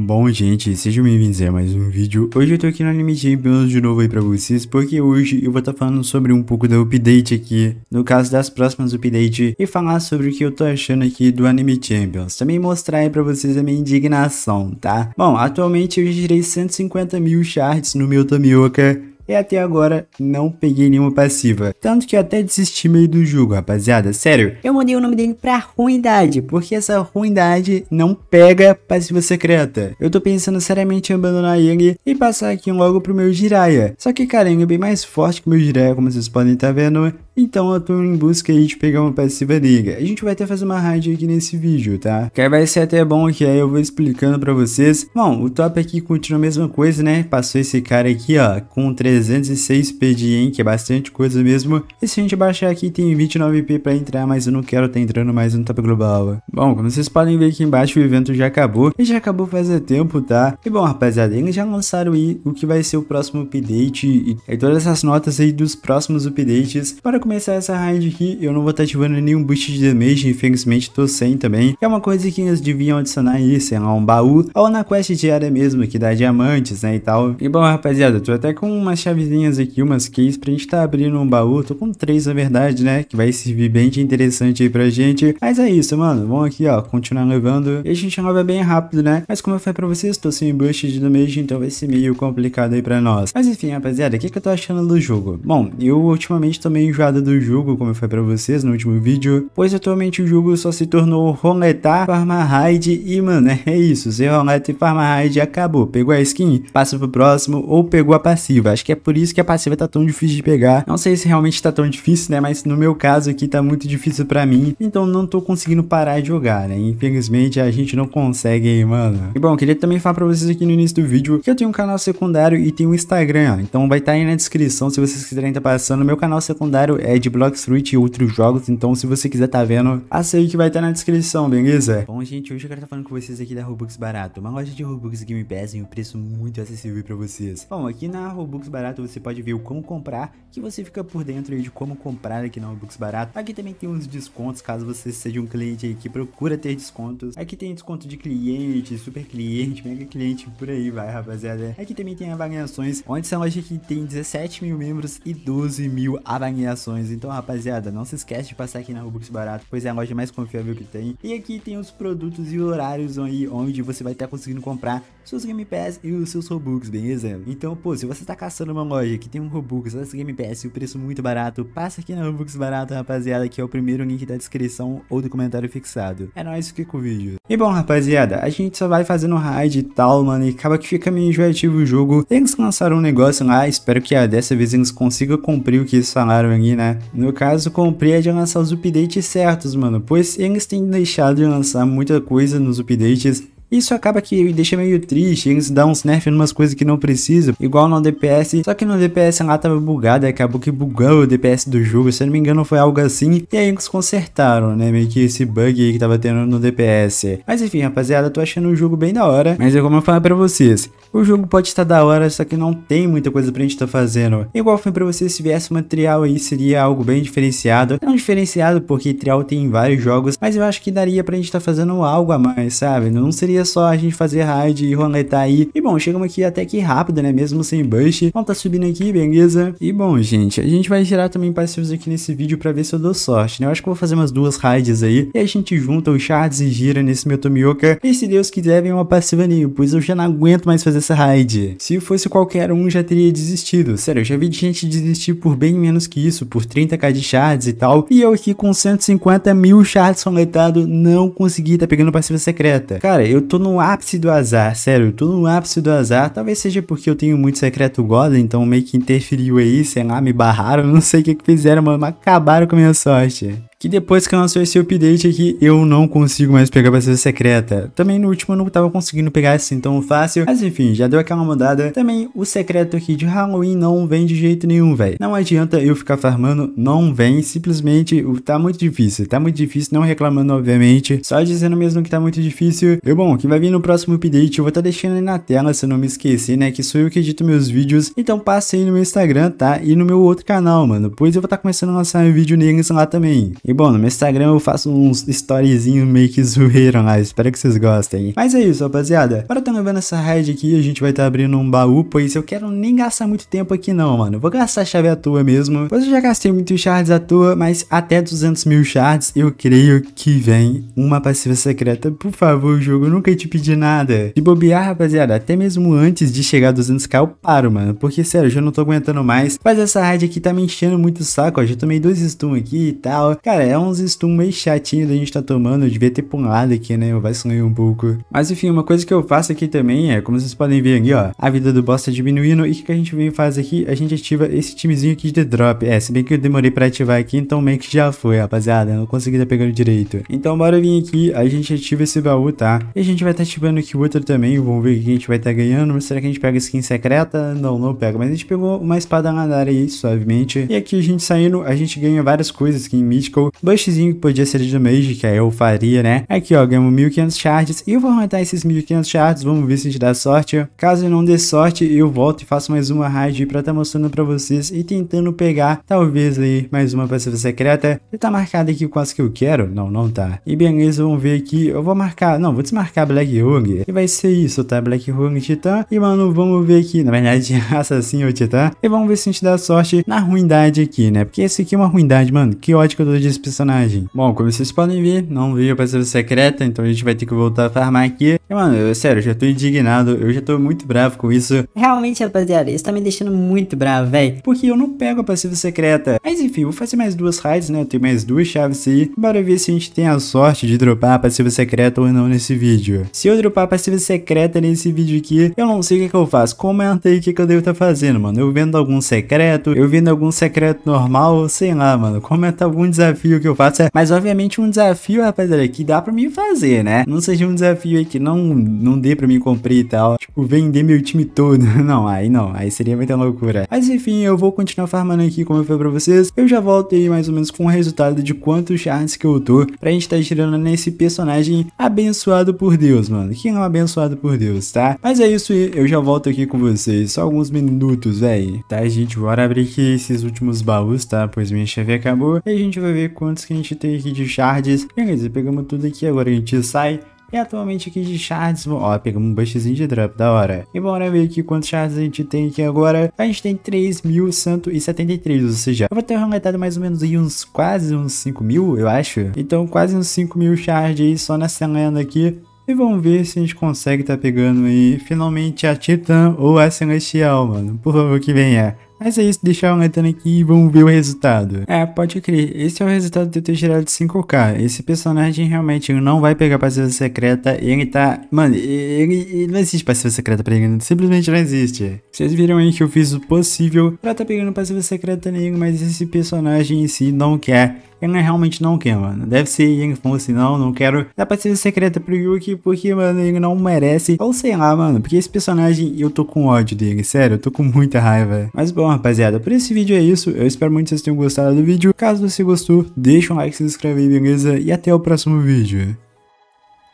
Bom, gente, sejam bem-vindos a mais um vídeo. Hoje eu tô aqui no Anime Champions de novo aí pra vocês, porque hoje eu vou estar tá falando sobre um pouco da update aqui, no caso das próximas updates, e falar sobre o que eu tô achando aqui do Anime Champions. Também mostrar aí pra vocês a minha indignação, tá? Bom, atualmente eu já tirei 150 mil shards no meu Tamioka, e até agora não peguei nenhuma passiva. Tanto que eu até desisti meio do jogo, rapaziada. Sério, eu mandei o nome dele pra ruindade, porque essa ruindade não pega passiva secreta. Eu tô pensando seriamente em abandonar Yang e passar aqui logo pro meu Jiraiya. Só que, cara, é bem mais forte que o meu Jiraiya, como vocês podem estar tá vendo. Então eu tô em busca aí de pegar uma passiva liga. A gente vai até fazer uma raid aqui nesse vídeo, tá? Que aí vai ser até bom que aí eu vou explicando pra vocês. Bom, o top aqui continua a mesma coisa, né? Passou esse cara aqui, ó, com 306p de yen, que é bastante coisa mesmo. E se a gente baixar aqui tem 29p pra entrar, mas eu não quero tá entrando mais no top global. Bom, como vocês podem ver aqui embaixo, o evento já acabou. E já acabou faz é tempo, tá? E bom, rapaziada, eles já lançaram aí o que vai ser o próximo update e, e todas essas notas aí dos próximos updates para começar essa raid aqui, eu não vou estar ativando nenhum boost de damage, infelizmente tô sem também. É uma coisa que eles deviam adicionar aí, sei lá, um baú, ou na quest diária mesmo, que dá diamantes, né, e tal. E bom, rapaziada, tô até com umas chavezinhas aqui, umas keys pra gente tá abrindo um baú. Tô com três, na verdade, né, que vai servir bem de interessante aí pra gente. Mas é isso, mano, vamos aqui, ó, continuar levando. E a gente leva bem rápido, né? Mas como eu falei pra vocês, tô sem boost de damage, então vai ser meio complicado aí pra nós. Mas enfim, rapaziada, o que que eu tô achando do jogo? Bom, eu ultimamente tô meio enjoado do jogo, como eu falei pra vocês no último vídeo, pois atualmente o jogo só se tornou roletar, farmar raid e, mano, é isso, você roleta e farmar raid acabou, pegou a skin, passa pro próximo ou pegou a passiva, acho que é por isso que a passiva tá tão difícil de pegar, não sei se realmente tá tão difícil, né, mas no meu caso aqui tá muito difícil pra mim, então não tô conseguindo parar de jogar, né, infelizmente a gente não consegue, mano. E bom, queria também falar pra vocês aqui no início do vídeo que eu tenho um canal secundário e tenho um Instagram, ó, então vai estar tá aí na descrição se vocês quiserem tá passando, meu canal secundário é de Blox Fruit e outros jogos, então se você quiser tá vendo, aceite que vai estar tá na descrição, beleza? Bom, gente, hoje eu quero estar tá falando com vocês aqui da Robux Barato, uma loja de Robux Game Pass em um preço muito acessível pra vocês. Bom, aqui na Robux Barato você pode ver o como comprar, que você fica por dentro aí de como comprar aqui na Robux Barato. Aqui também tem uns descontos, caso você seja um cliente aí que procura ter descontos. Aqui tem desconto de cliente, super cliente, mega cliente, por aí vai, rapaziada. Aqui também tem avaliações, onde essa loja aqui tem 17 mil membros e 12 mil avaliações promoções. Então, rapaziada, não se esquece de passar aqui na Robux Barato, pois é a loja mais confiável que tem. E aqui tem os produtos e horários aí onde você vai estar tá conseguindo comprar seus Game Pass e os seus Robux, beleza? Então, pô, se você tá caçando uma loja que tem um Robux, das Game Pass e o preço muito barato, passa aqui na Robux Barato, rapaziada, que é o primeiro link da descrição ou do comentário fixado. É nóis, fica com o vídeo. E bom, rapaziada, a gente só vai fazendo raid e tal, mano, e acaba que fica meio enjoativo o jogo. Eles lançaram um negócio lá, espero que ah, dessa vez eles consigam cumprir o que eles falaram aqui, né? No caso, cumprir é de lançar os updates certos, mano, pois eles têm deixado de lançar muita coisa nos updates isso acaba que me deixa meio triste, eles dão uns nerfs em umas coisas que não precisa, igual no DPS, só que no DPS lá tava bugado, acabou que bugou o DPS do jogo, se eu não me engano foi algo assim, e aí eles consertaram, né, meio que esse bug aí que tava tendo no DPS. Mas enfim, rapaziada, tô achando o jogo bem da hora, mas é como eu falei pra vocês, o jogo pode estar da hora, só que não tem muita coisa pra gente tá fazendo. Igual foi pra vocês, se viesse uma trial aí, seria algo bem diferenciado, não diferenciado porque trial tem vários jogos, mas eu acho que daria pra gente tá fazendo algo a mais, sabe, não seria seria só a gente fazer raid e roletar aí. E bom, chegamos aqui até que rápido, né? Mesmo sem bush. Vamos tá subindo aqui, beleza? E bom, gente, a gente vai gerar também passivos aqui nesse vídeo pra ver se eu dou sorte, né? Eu acho que vou fazer umas duas raids aí. E a gente junta os shards e gira nesse meu Tomioka. E se Deus quiser, vem uma passiva nele, pois eu já não aguento mais fazer essa raid. Se fosse qualquer um, já teria desistido. Sério, eu já vi gente desistir por bem menos que isso, por 30k de shards e tal. E eu aqui com 150 mil shards soletado, não consegui tá pegando passiva secreta. Cara, eu tô no ápice do azar, sério, tô no ápice do azar. Talvez seja porque eu tenho muito secreto God, então meio que interferiu aí, sei lá, me barraram, não sei o que, que fizeram, mano, mas acabaram com a minha sorte que depois que lançou esse update aqui, eu não consigo mais pegar ser secreta. Também no último eu não tava conseguindo pegar assim tão fácil, mas enfim, já deu aquela mudada. Também o secreto aqui de Halloween não vem de jeito nenhum, velho. Não adianta eu ficar farmando, não vem, simplesmente tá muito difícil, tá muito difícil, não reclamando obviamente, só dizendo mesmo que tá muito difícil. E bom, que vai vir no próximo update, eu vou estar tá deixando aí na tela, se eu não me esquecer, né, que sou eu que edito meus vídeos, então passe aí no meu Instagram, tá? E no meu outro canal, mano, pois eu vou estar tá começando a lançar um vídeo neles lá também. E bom, no meu Instagram eu faço uns storyzinhos meio que zoeiram lá, espero que vocês gostem. Mas é isso, rapaziada. Agora tá levando essa raid aqui, a gente vai estar tá abrindo um baú, pois eu quero nem gastar muito tempo aqui não, mano. vou gastar chave à toa mesmo, pois eu já gastei muito shards à toa, mas até 200 mil shards eu creio que vem uma passiva secreta. Por favor, jogo, eu nunca te pedi nada. De bobear, rapaziada, até mesmo antes de chegar a 200k eu paro, mano, porque sério, eu já não tô aguentando mais. Mas essa raid aqui tá me enchendo muito o saco, ó, já tomei dois stun aqui e tal. Cara, Cara, é uns stun meio chatinho da gente tá tomando, eu devia ter pulado aqui, né, eu vacilei um pouco. Mas enfim, uma coisa que eu faço aqui também é, como vocês podem ver aqui, ó, a vida do boss tá diminuindo, e o que, a gente vem faz aqui? A gente ativa esse timezinho aqui de drop. É, se bem que eu demorei pra ativar aqui, então meio que já foi, rapaziada, eu não consegui tá pegando direito. Então bora vir aqui, a gente ativa esse baú, tá? E a gente vai tá ativando aqui outro também, vamos ver o que a gente vai tá ganhando. Será que a gente pega skin secreta? Não, não pega, mas a gente pegou uma espada na área aí, suavemente. E aqui a gente saindo, a gente ganha várias coisas, skin mythical, meu bustzinho que podia ser de mage, que aí eu faria, né? Aqui, ó, ganhamos 1500 shards e eu vou aumentar esses 1500 shards, vamos ver se a gente dá sorte. Caso não dê sorte, eu volto e faço mais uma raid pra estar tá mostrando pra vocês e tentando pegar, talvez, aí, mais uma passiva secreta. E tá marcado aqui quase que eu quero? Não, não tá. E beleza, vamos ver aqui, eu vou marcar, não, vou desmarcar Black Hung e vai ser isso, tá? Black Hung Titã e, mano, vamos ver aqui, na verdade, Assassino ou Titã e vamos ver se a gente dá sorte na ruindade aqui, né? Porque esse aqui é uma ruindade, mano, que ódio que eu tô de esse personagem. Bom, como vocês podem ver, não veio a passagem secreta, então a gente vai ter que voltar a farmar aqui. E, mano, eu, sério, eu já tô indignado, eu já tô muito bravo com isso. Realmente, rapaziada, isso tá me deixando muito bravo, velho, porque eu não pego a passiva secreta. Mas enfim, vou fazer mais duas raids, né, eu tenho mais duas chaves aí. Bora ver se a gente tem a sorte de dropar a passiva secreta ou não nesse vídeo. Se eu dropar a passiva secreta nesse vídeo aqui, eu não sei o que, que eu faço. Comenta aí o que, que eu devo estar tá fazendo, mano. Eu vendo algum secreto, eu vendo algum secreto normal, sei lá, mano. Comenta algum desafio desafio que eu faço é, mas obviamente um desafio, rapaziada, que dá para mim fazer, né? Não seja um desafio aí que não não dê para mim cumprir e tal, tipo vender meu time todo. Não, aí não, aí seria muita loucura. Mas enfim, eu vou continuar farmando aqui como eu falei para vocês. Eu já volto aí mais ou menos com o resultado de quantos shards que eu tô pra gente tá girando nesse personagem abençoado por Deus, mano. Que é um abençoado por Deus, tá? Mas é isso, eu já volto aqui com vocês, só alguns minutos, velho. Tá, gente, bora abrir aqui esses últimos baús, tá? Pois minha chave acabou e a gente vai ver quantos que a gente tem aqui de shards. Beleza, pegamos tudo aqui, agora a gente sai. E atualmente aqui de shards, ó, pegamos um bushzinho de drop, da hora. E bora ver aqui quantos shards a gente tem aqui agora. A gente tem 3.173, ou seja, eu vou ter ranquetado mais ou menos aí uns quase uns 5.000, eu acho. Então quase uns 5.000 shards aí só nessa lenda aqui. E vamos ver se a gente consegue tá pegando aí finalmente a Titã ou a Celestial, mano. Por favor que venha. Mas é isso, deixar o Nathan aqui e vamos ver o resultado. É, pode crer, esse é o resultado de eu ter tirado 5k. Esse personagem realmente não vai pegar passiva secreta, ele tá... Mano, ele, ele não existe passiva secreta pra ele, simplesmente não existe. Vocês viram aí que eu fiz o possível pra tá pegando passiva secreta nele, mas esse personagem em si não quer Yang é realmente não quer, mano. Deve ser Yang falou assim, não, não quero pra ser secreta pro Yuki, porque, mano, Yang não merece. Ou sei lá, mano, porque esse personagem, eu tô com ódio dele, sério, eu tô com muita raiva. Mas bom, rapaziada, por esse vídeo é isso. Eu espero muito que vocês tenham gostado do vídeo. Caso você gostou, deixa um like, se inscreve aí, beleza? E até o próximo vídeo.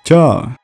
Tchau!